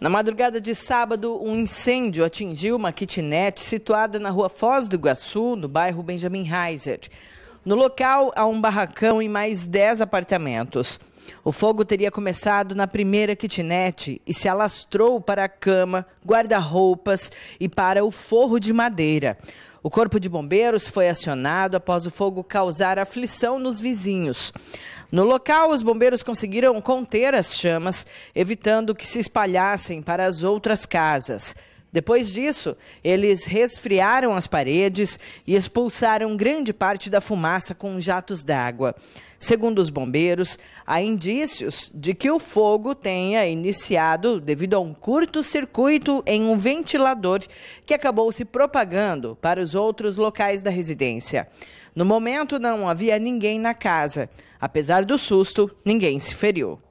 Na madrugada de sábado, um incêndio atingiu uma kitnet situada na rua Foz do Iguaçu, no bairro Benjamin Heiser. No local, há um barracão e mais 10 apartamentos. O fogo teria começado na primeira kitnet e se alastrou para a cama, guarda-roupas e para o forro de madeira. O Corpo de Bombeiros foi acionado após o fogo causar aflição nos vizinhos. No local, os bombeiros conseguiram conter as chamas, evitando que se espalhassem para as outras casas. Depois disso, eles resfriaram as paredes e expulsaram grande parte da fumaça com jatos d'água. Segundo os bombeiros, há indícios de que o fogo tenha iniciado devido a um curto-circuito em um ventilador que acabou se propagando para os outros locais da residência. No momento, não havia ninguém na casa. Apesar do susto, ninguém se feriu.